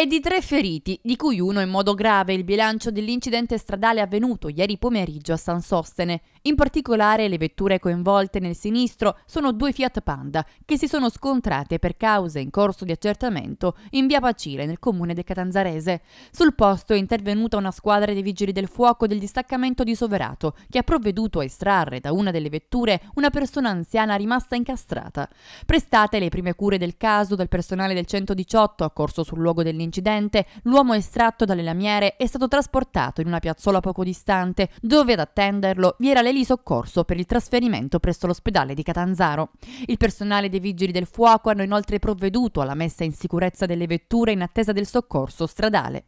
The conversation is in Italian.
e di tre feriti, di cui uno in modo grave, il bilancio dell'incidente stradale avvenuto ieri pomeriggio a San Sostene. In particolare le vetture coinvolte nel sinistro sono due Fiat Panda che si sono scontrate per cause in corso di accertamento in via Pacile nel comune del Catanzarese. Sul posto è intervenuta una squadra dei vigili del fuoco del distaccamento di Soverato che ha provveduto a estrarre da una delle vetture una persona anziana rimasta incastrata. Prestate le prime cure del caso dal personale del 118 accorso sul luogo dell'incidente, l'uomo estratto dalle lamiere è stato trasportato in una piazzola poco distante dove ad attenderlo vi era l'elicottero lì soccorso per il trasferimento presso l'ospedale di Catanzaro. Il personale dei vigili del fuoco hanno inoltre provveduto alla messa in sicurezza delle vetture in attesa del soccorso stradale.